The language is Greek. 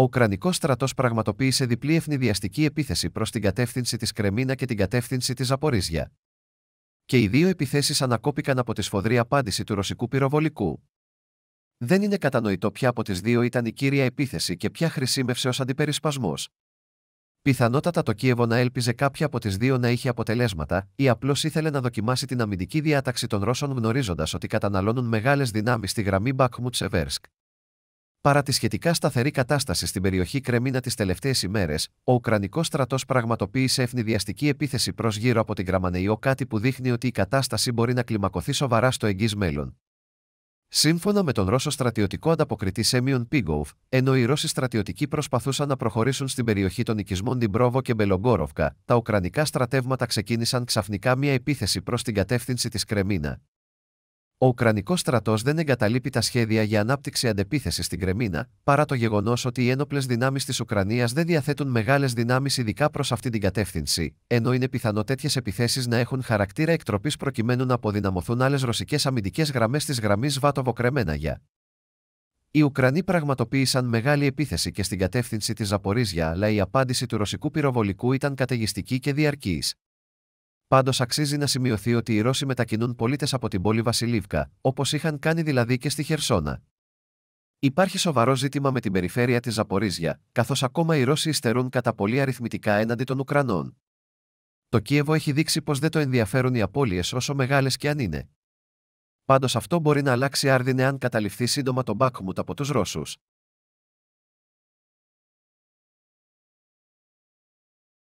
ο Ουκρανικό στρατός πραγματοποίησε διπλή ευνηδιαστική επίθεση προς την κατεύθυνση της Κρεμίνα και την κατεύθυνση της Ζαπορίζια. Και οι δύο επιθέσεις ανακόπηκαν από τη σφοδρή απάντηση του ρωσικού πυροβολικού. Δεν είναι κατανοητό ποια από τις δύο ήταν η κύρια επίθεση και ποια χρησιμεύσε ως αντιπερισπασμός. Πιθανότατα το Κίεβο να έλπιζε κάποια από τις δύο να είχε αποτελέσματα, ή απλώς ήθελε να δοκιμάσει την αμυντική διάταξη των Ρώσων γνωρίζοντας ότι καταναλώνουν μεγάλες δυνάμεις στη γραμμη Μπακμουτσεβέρσκ. Παρά τη σχετικά σταθερή κατάσταση στην περιοχή Κρεμίνα τις τελευταίες ημέρες, ο Ουκρανικός στρατός πραγματοποίησε ευνηδιαστική επίθεση προς γύρω από την Γραμμανεϊό, κάτι που δείχνει ότι η κατάσταση μπορεί να κλιμακωθεί σοβαρά στο εγγύς μέλλον. Σύμφωνα με τον Ρώσο στρατιωτικό ανταποκριτή Σέμιον Πίγκοφ, ενώ οι Ρώσοι στρατιωτικοί προσπαθούσαν να προχωρήσουν στην περιοχή των οικισμών Ντιμπρόβο και Μπελογκόροφκα, τα Ουκρανικά στρατεύματα ξεκίνησαν ξαφνικά μια επίθεση προς την κατεύθυνση της Κρεμίνα. Ο Ουκρανικός στρατός δεν εγκαταλείπει τα σχέδια για ανάπτυξη αντεπίθεσης στην Κρεμίνα, παρά το γεγονός ότι οι ένοπλες δυνάμεις της Ουκρανίας δεν διαθέτουν μεγάλες δυνάμεις ειδικά προς αυτή την κατεύθυνση, ενώ είναι πιθανό τέτοιες επιθέσεις να έχουν χαρακτήρα εκτροπής προκειμένου να αποδυναμωθούν άλλες ρωσικές αμυντικές γραμμές της γραμμής Βάτοβο Κρεμέναγια. Οι Ουκρανοί πραγματοποίησαν μεγάλη επίθεση και στην κατεύθυνση της Ζαπορίζια, αλλά η απάντηση του ρωσικού πυροβολικού ήταν καταιγιστική και διαρκής. Πάντως αξίζει να σημειωθεί ότι οι Ρώσοι μετακινούν πολίτες από την πόλη Βασιλίβκα, όπως είχαν κάνει δηλαδή και στη Χερσόνα. Υπάρχει σοβαρό ζήτημα με την περιφέρεια της Ζαπορίζια, καθώς ακόμα οι Ρώσοι υστερούν κατά πολύ αριθμητικά έναντι των Ουκρανών. Το Κίεβο έχει δείξει πως δεν το ενδιαφέρουν οι απώλειες όσο μεγάλες και αν είναι. Πάντως αυτό μπορεί να αλλάξει άρδινε αν καταληφθεί σύντομα το Μπάκμουτ από τους Ρώσους,